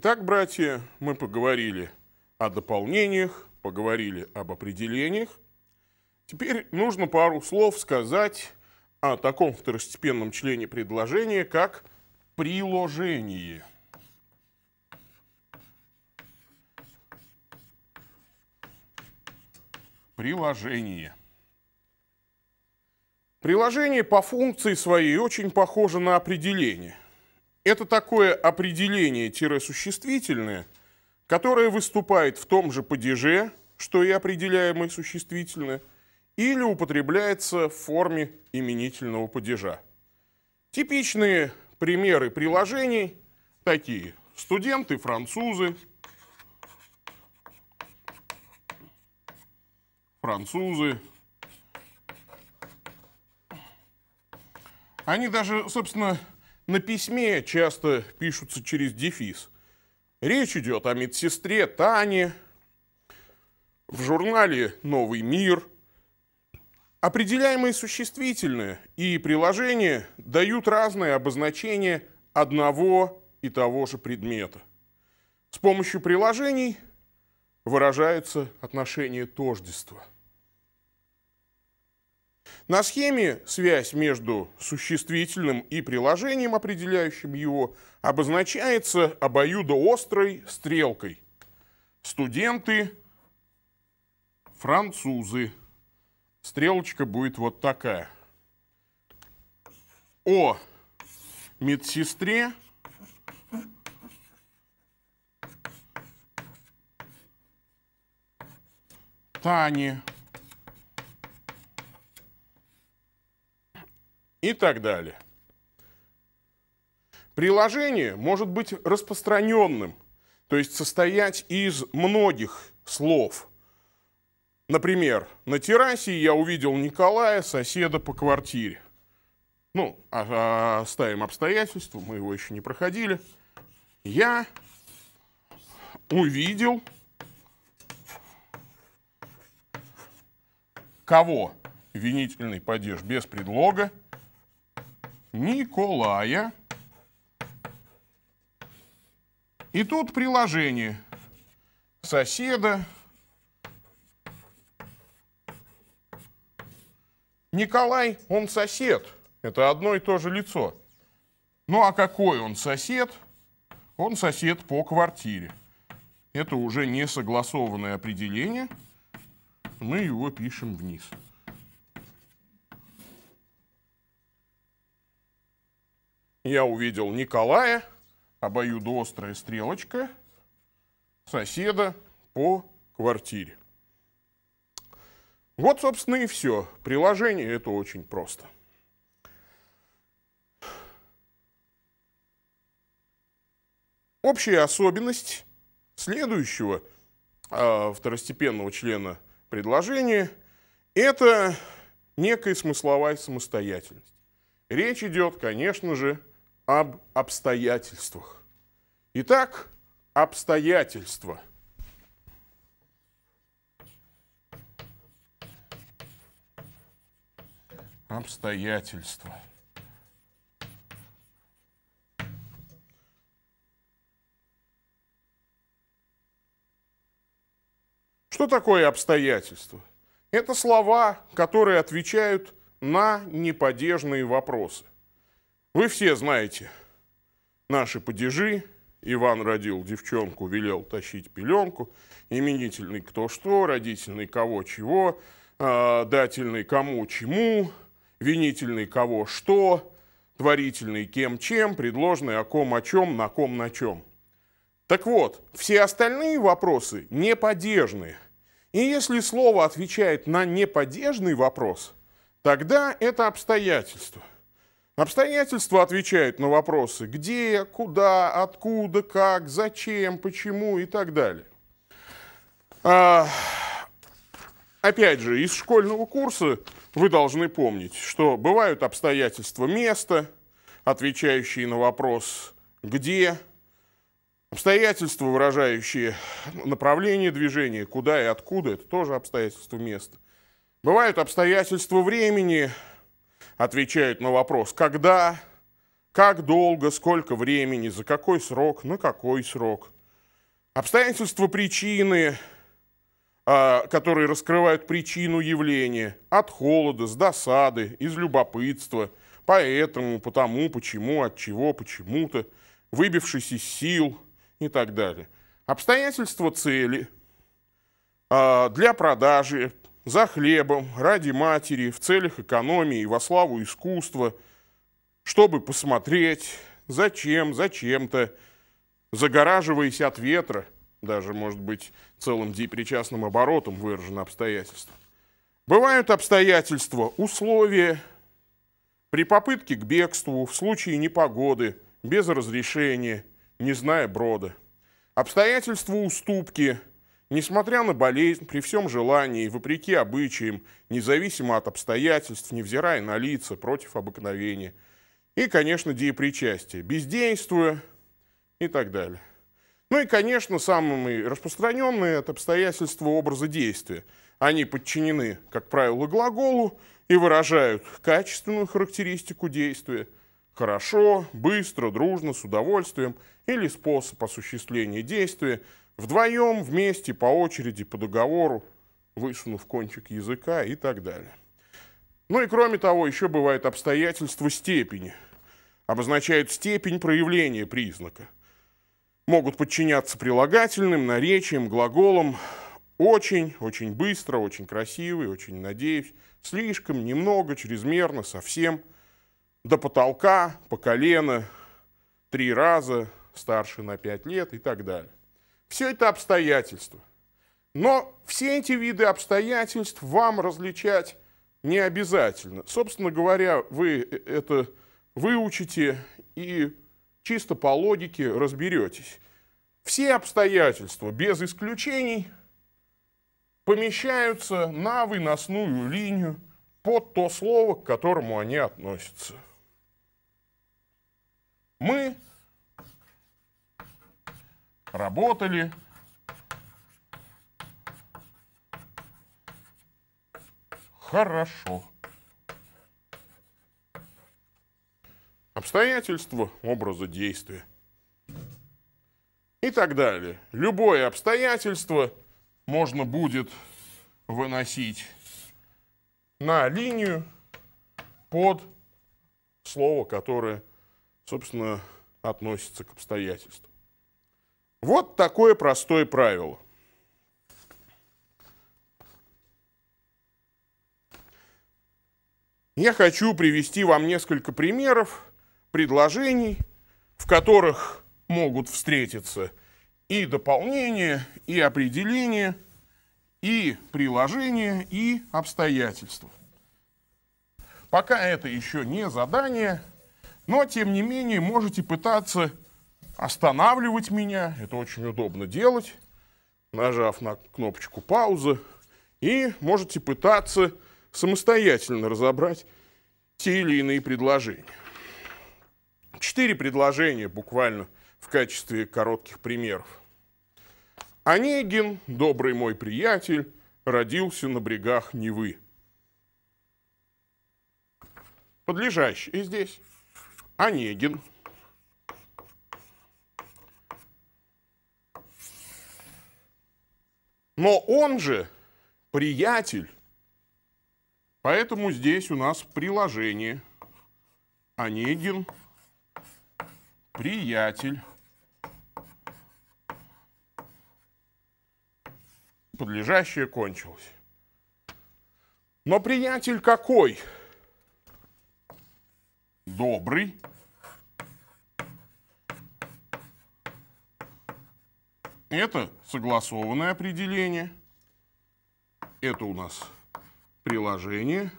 Итак, братья, мы поговорили о дополнениях, поговорили об определениях. Теперь нужно пару слов сказать о таком второстепенном члене предложения, как приложение. Приложение. Приложение по функции своей очень похоже на определение – это такое определение-существительное, которое выступает в том же падеже, что и определяемое существительное, или употребляется в форме именительного падежа. Типичные примеры приложений такие. Студенты, французы, французы. Они даже, собственно, на письме часто пишутся через дефис. Речь идет о медсестре Тане, в журнале «Новый мир». Определяемые существительные и приложения дают разные обозначения одного и того же предмета. С помощью приложений выражаются отношения тождества – на схеме связь между существительным и приложением, определяющим его, обозначается обоюдоострой стрелкой. Студенты, французы. Стрелочка будет вот такая. О медсестре Тане. и так далее. Приложение может быть распространенным, то есть состоять из многих слов. Например, на террасе я увидел Николая, соседа по квартире. Ну, а, а, оставим обстоятельства, мы его еще не проходили. Я увидел кого? Винительный падеж без предлога – Николая. И тут приложение соседа Николай, он сосед. Это одно и то же лицо. Ну а какой он сосед? Он сосед по квартире. Это уже не согласованное определение. Мы его пишем вниз. я увидел Николая, обоюдоострая стрелочка, соседа по квартире. Вот, собственно, и все. Приложение это очень просто. Общая особенность следующего э, второстепенного члена предложения – это некая смысловая самостоятельность. Речь идет, конечно же, об обстоятельствах. Итак, обстоятельства. Обстоятельства. Что такое обстоятельства? Это слова, которые отвечают на неподежные вопросы – вы все знаете наши падежи. Иван родил девчонку, велел тащить пеленку. Именительный кто что, родительный кого чего, а, дательный кому чему, винительный кого что, творительный кем чем, предложенный о ком о чем, на ком на чем. Так вот, все остальные вопросы неподежные. И если слово отвечает на неподежный вопрос, тогда это обстоятельство – Обстоятельства отвечают на вопросы где, куда, откуда, как, зачем, почему и так далее. А, опять же, из школьного курса вы должны помнить, что бывают обстоятельства места, отвечающие на вопрос где, обстоятельства, выражающие направление движения, куда и откуда, это тоже обстоятельства места. Бывают обстоятельства времени, отвечают на вопрос «когда?», «как долго?», «сколько времени?», «за какой срок?», «на какой срок?». Обстоятельства причины, а, которые раскрывают причину явления от холода, с досады, из любопытства, поэтому, потому, почему, от чего, почему-то, выбившись из сил и так далее. Обстоятельства цели а, – для продажи, за хлебом, ради матери, в целях экономии, во славу искусства, чтобы посмотреть, зачем, зачем-то, загораживаясь от ветра, даже, может быть, целым депричастным оборотом выражено обстоятельство. Бывают обстоятельства, условия, при попытке к бегству, в случае непогоды, без разрешения, не зная брода. Обстоятельства уступки – Несмотря на болезнь, при всем желании, вопреки обычаям, независимо от обстоятельств, невзирая на лица, против обыкновения. И, конечно, деепричастие, бездействуя и так далее. Ну и, конечно, самые распространенные – это обстоятельства образа действия. Они подчинены, как правило, глаголу и выражают качественную характеристику действия – хорошо, быстро, дружно, с удовольствием или способ осуществления действия – Вдвоем, вместе, по очереди, по договору, высунув кончик языка и так далее. Ну и кроме того, еще бывают обстоятельства степени. Обозначают степень проявления признака. Могут подчиняться прилагательным, наречиям, глаголам. Очень, очень быстро, очень красивый, очень, надеюсь. Слишком, немного, чрезмерно, совсем. До потолка, по колено, три раза, старше на пять лет и так далее. Все это обстоятельства. Но все эти виды обстоятельств вам различать не обязательно. Собственно говоря, вы э, это выучите и чисто по логике разберетесь. Все обстоятельства, без исключений, помещаются на выносную линию под то слово, к которому они относятся. Мы работали. Хорошо. Обстоятельства образа действия. И так далее. Любое обстоятельство можно будет выносить на линию под слово, которое, собственно, относится к обстоятельствам. Вот такое простое правило. Я хочу привести вам несколько примеров предложений, в которых могут встретиться и дополнение, и определение, и приложение, и обстоятельства. Пока это еще не задание, но тем не менее можете пытаться останавливать меня. Это очень удобно делать, нажав на кнопочку паузы. И можете пытаться самостоятельно разобрать те или иные предложения. Четыре предложения буквально в качестве коротких примеров. Онегин, добрый мой приятель, родился на брегах Невы. Подлежащий здесь Онегин – Но он же приятель. Поэтому здесь у нас приложение Онегин, приятель, подлежащее кончилось. Но приятель какой? Добрый. Это согласованное определение. Это у нас приложение.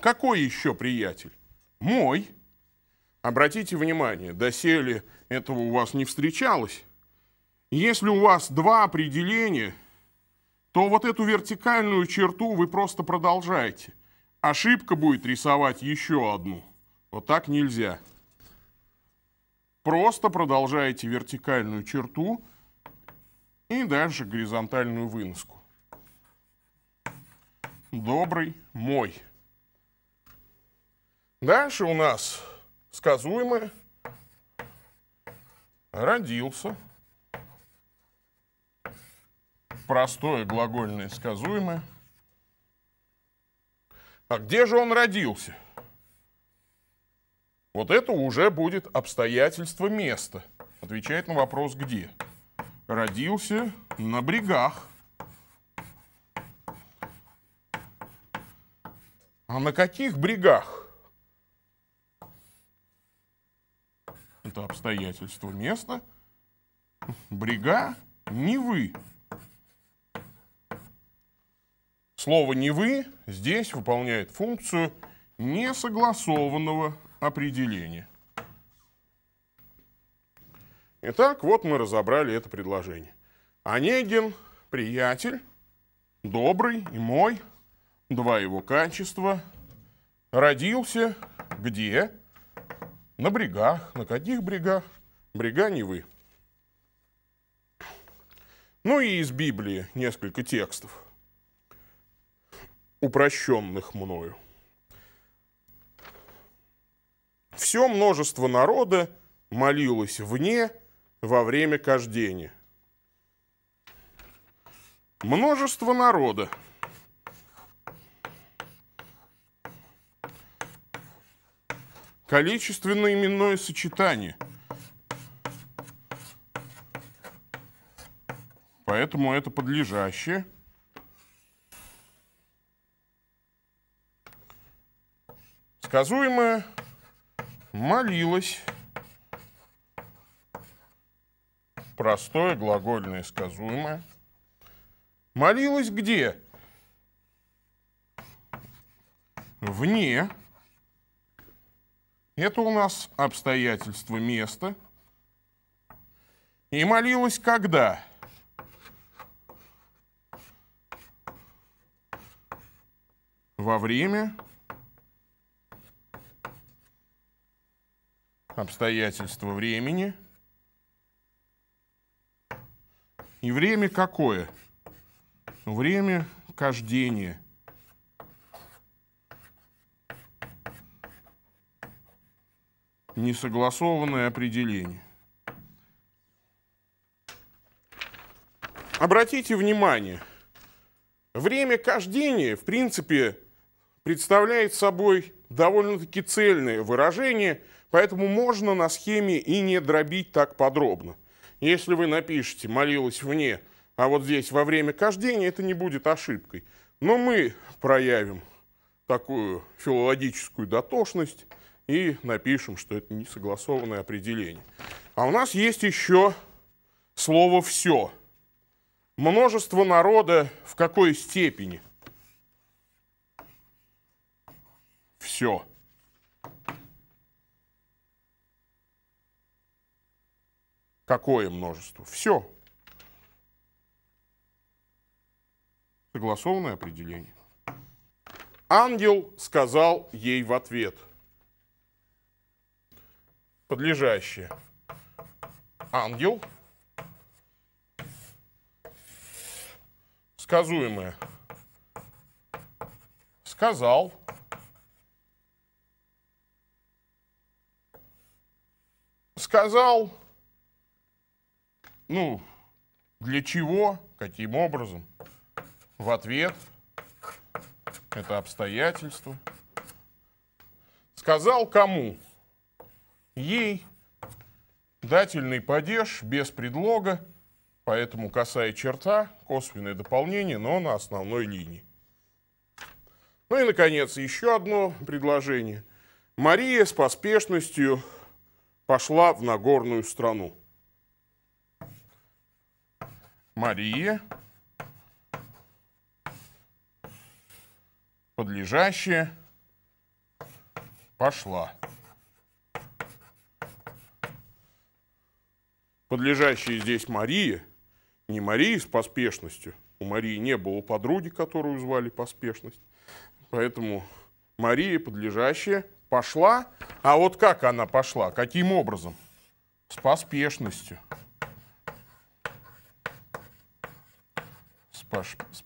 Какой еще приятель? Мой. Обратите внимание, доселе этого у вас не встречалось. Если у вас два определения, то вот эту вертикальную черту вы просто продолжаете. Ошибка будет рисовать еще одну. Вот так нельзя. Просто продолжаете вертикальную черту и дальше горизонтальную выноску. Добрый мой. Дальше у нас сказуемое. Родился. Простое глагольное сказуемое. А где же он родился? Вот это уже будет обстоятельство места. Отвечает на вопрос «где?». Родился на брегах. А на каких брегах? Это обстоятельство места. Брега Невы. Слово «Невы» здесь выполняет функцию несогласованного определение. Итак, вот мы разобрали это предложение. Онегин – приятель, добрый и мой, два его качества. Родился где? На брегах. На каких брегах? Брега не вы. Ну и из Библии несколько текстов, упрощенных мною. Все множество народа молилось вне во время кождения. Множество народа. Количественное именное сочетание. Поэтому это подлежащее. Сказуемое – молилась. Простое, глагольное, сказуемое. Молилась где? Вне. Это у нас обстоятельство места. И молилась когда? Во время обстоятельства времени. И время какое? Время кождения. Несогласованное определение. Обратите внимание, время кождения, в принципе, представляет собой довольно-таки цельное выражение – Поэтому можно на схеме и не дробить так подробно. Если вы напишете «молилась вне», а вот здесь во время кождения, это не будет ошибкой. Но мы проявим такую филологическую дотошность и напишем, что это не согласованное определение. А у нас есть еще слово «все». Множество народа в какой степени? Все. Какое множество? Все. Согласованное определение. Ангел сказал ей в ответ. Подлежащее. Ангел. Сказуемое. Сказал. Сказал ну, для чего, каким образом, в ответ, это обстоятельство, сказал кому? Ей дательный падеж без предлога, поэтому касая черта, косвенное дополнение, но на основной линии. Ну и, наконец, еще одно предложение. Мария с поспешностью пошла в Нагорную страну. Мария, подлежащее, пошла. Подлежащая здесь Мария, не Мария с поспешностью, у Марии не было подруги, которую звали поспешность, поэтому Мария, подлежащая, пошла, а вот как она пошла, каким образом? С поспешностью.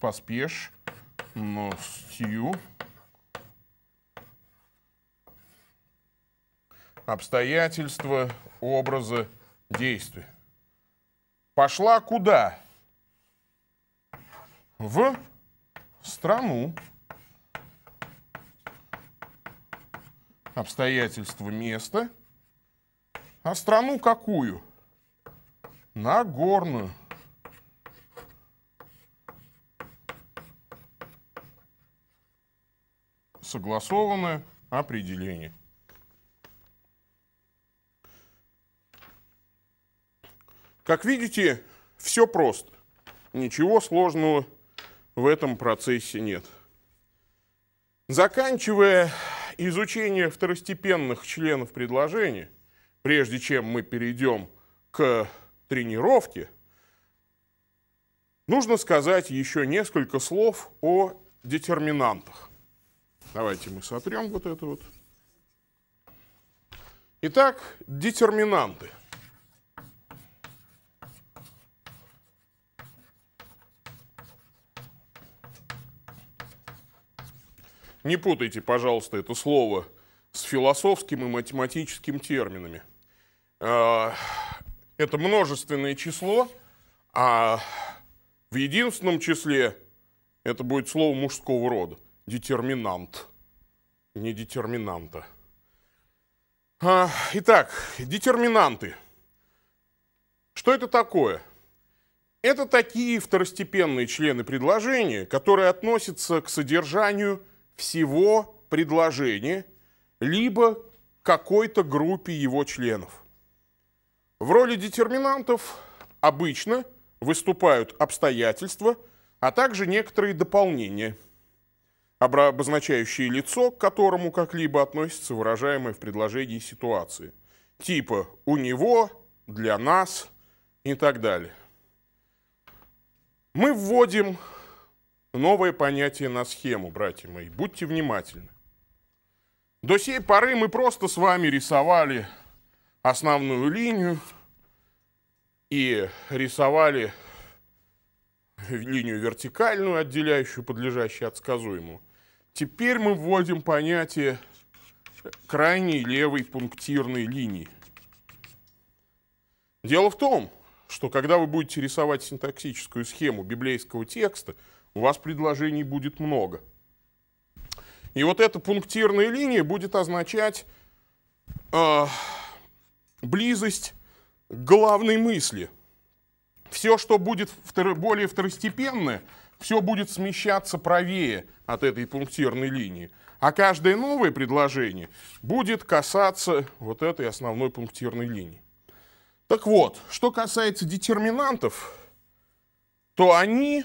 поспеш, но ну, Обстоятельства, образа действия. Пошла куда? В страну. Обстоятельства места. А страну какую? Нагорную. согласованное определение. Как видите, все просто. Ничего сложного в этом процессе нет. Заканчивая изучение второстепенных членов предложения, прежде чем мы перейдем к тренировке, нужно сказать еще несколько слов о детерминантах. Давайте мы сотрем вот это вот. Итак, детерминанты. Не путайте, пожалуйста, это слово с философским и математическим терминами. А, это множественное число, а в единственном числе это будет слово мужского рода детерминант, не детерминанта. А, итак, детерминанты. Что это такое? Это такие второстепенные члены предложения, которые относятся к содержанию всего предложения, либо к какой-то группе его членов. В роли детерминантов обычно выступают обстоятельства, а также некоторые дополнения – обозначающие лицо, к которому как-либо относится выражаемое в предложении ситуации. Типа «у него», «для нас» и так далее. Мы вводим новое понятие на схему, братья мои. Будьте внимательны. До сей поры мы просто с вами рисовали основную линию и рисовали линию вертикальную, отделяющую подлежащее от сказуемого. Теперь мы вводим понятие крайней левой пунктирной линии. Дело в том, что когда вы будете рисовать синтаксическую схему библейского текста, у вас предложений будет много. И вот эта пунктирная линия будет означать э, близость к главной мысли. Все, что будет втор более второстепенное – все будет смещаться правее от этой пунктирной линии. А каждое новое предложение будет касаться вот этой основной пунктирной линии. Так вот, что касается детерминантов, то они,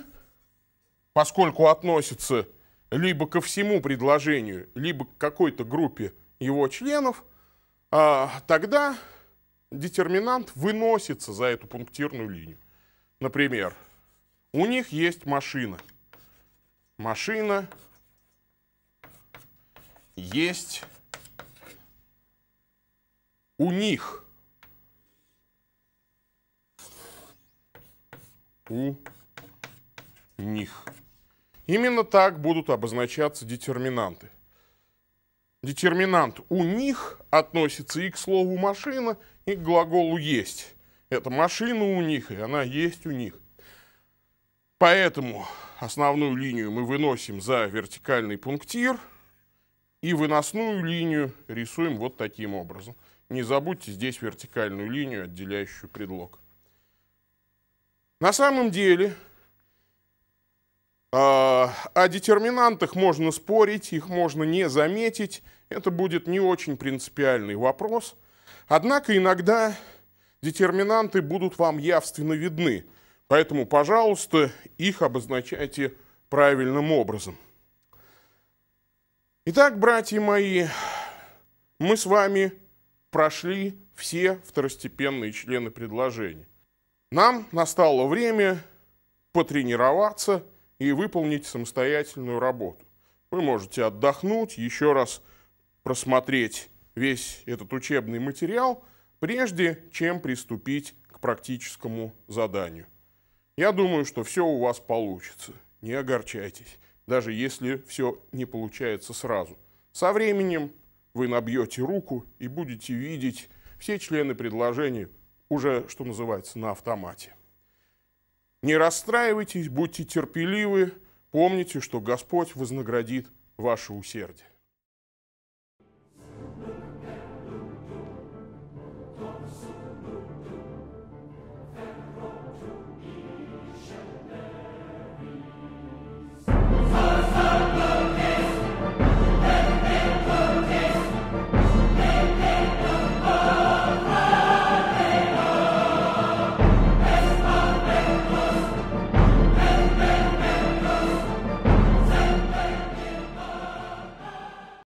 поскольку относятся либо ко всему предложению, либо к какой-то группе его членов, а, тогда детерминант выносится за эту пунктирную линию. Например, у них есть машина. Машина есть у них. У них. Именно так будут обозначаться детерминанты. Детерминант «у них» относится и к слову «машина», и к глаголу «есть». Это машина у них, и она есть у них. Поэтому основную линию мы выносим за вертикальный пунктир и выносную линию рисуем вот таким образом. Не забудьте здесь вертикальную линию, отделяющую предлог. На самом деле а, о детерминантах можно спорить, их можно не заметить. Это будет не очень принципиальный вопрос. Однако иногда детерминанты будут вам явственно видны – Поэтому, пожалуйста, их обозначайте правильным образом. Итак, братья мои, мы с вами прошли все второстепенные члены предложения. Нам настало время потренироваться и выполнить самостоятельную работу. Вы можете отдохнуть, еще раз просмотреть весь этот учебный материал, прежде чем приступить к практическому заданию. Я думаю, что все у вас получится. Не огорчайтесь, даже если все не получается сразу. Со временем вы набьете руку и будете видеть все члены предложения уже, что называется, на автомате. Не расстраивайтесь, будьте терпеливы, помните, что Господь вознаградит ваше усердие.